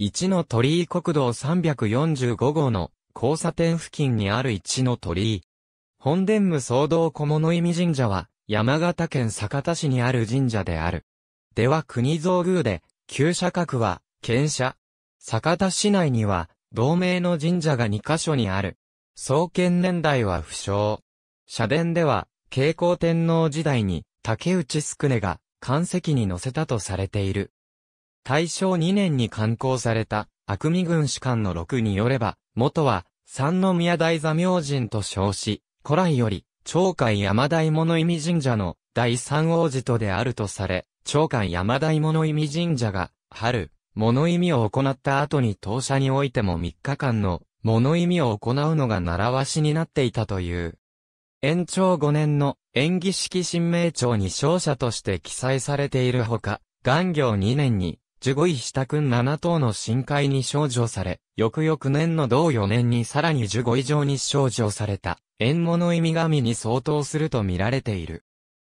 一の鳥居国道345号の交差点付近にある一の鳥居。本殿無総道小物意味神社は山形県酒田市にある神社である。では国造宮で、旧社格は、県社。酒田市内には、同名の神社が2カ所にある。創建年代は不詳。社殿では、慶光天皇時代に、竹内宿根が、関石に載せたとされている。大正2年に刊行された、悪味軍士官の録によれば、元は、三宮大座明神と称し、古来より、長海山大物意味神社の第三王子とであるとされ、長海山大物意味神社が、春、物意味を行った後に当社においても3日間の物意味を行うのが習わしになっていたという。延長5年の演技式新名帳に勝者として記載されているほか、元行2年に十五位下君7等の深海に少女され、翌々年の同4年にさらに十五以上に少女された、縁物意味神に相当すると見られている。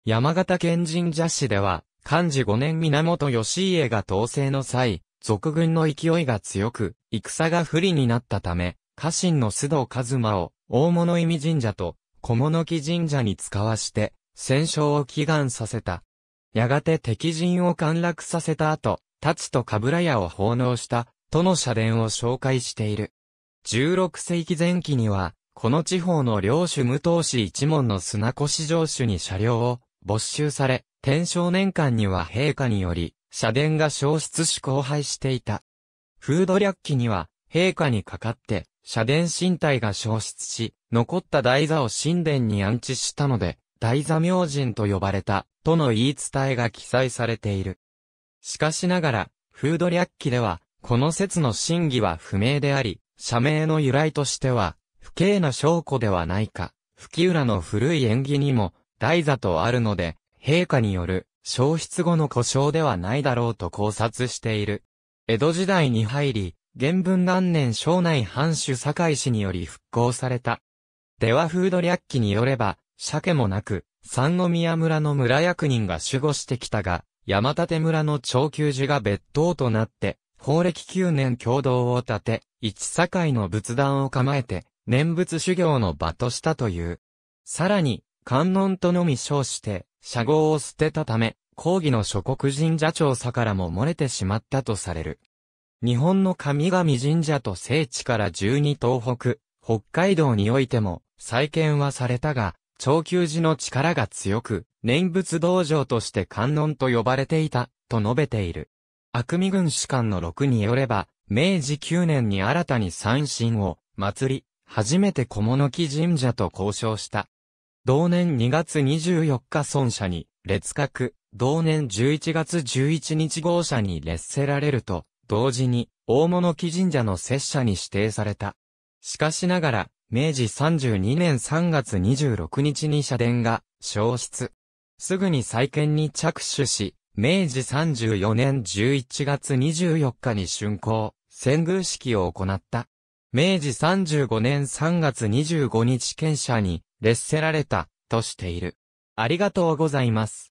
山形県神社市では、漢字5年源義家が統制の際、俗軍の勢いが強く、戦が不利になったため、家臣の須藤一馬を、大物意味神社と、小物木神社に使わして、戦勝を祈願させた。やがて敵陣を陥落させた後、立つとぶら屋を奉納した、との社殿を紹介している。16世紀前期には、この地方の領主無党氏一門の砂越城主に車両を没収され、天正年間には陛下により、社殿が消失し荒廃していた。風土略記には、陛下にかかって、社殿身体が消失し、残った台座を神殿に安置したので、台座明神と呼ばれた、との言い伝えが記載されている。しかしながら、フード略記では、この説の真偽は不明であり、社名の由来としては、不敬な証拠ではないか。吹浦の古い縁起にも、大座とあるので、陛下による、消失後の故障ではないだろうと考察している。江戸時代に入り、原文元年省内藩主堺氏により復興された。ではフード略記によれば、鮭もなく、三宮村の村役人が守護してきたが、山立村の長久寺が別当となって、法暦9年共同を立て、一境の仏壇を構えて、念仏修行の場としたという。さらに、観音とのみ称して、社号を捨てたため、抗議の諸国神社調査からも漏れてしまったとされる。日本の神々神社と聖地から12東北、北海道においても再建はされたが、長久寺の力が強く、念仏道場として観音と呼ばれていた、と述べている。悪味軍士官の6によれば、明治9年に新たに三神を、祭り、初めて小物木神社と交渉した。同年2月24日孫社に、列閣、同年11月11日号社に列せられると、同時に、大物木神社の拙者に指定された。しかしながら、明治32年3月26日に社殿が消失。すぐに再建に着手し、明治34年11月24日に竣工、遷宮式を行った。明治35年3月25日県社に列せられたとしている。ありがとうございます。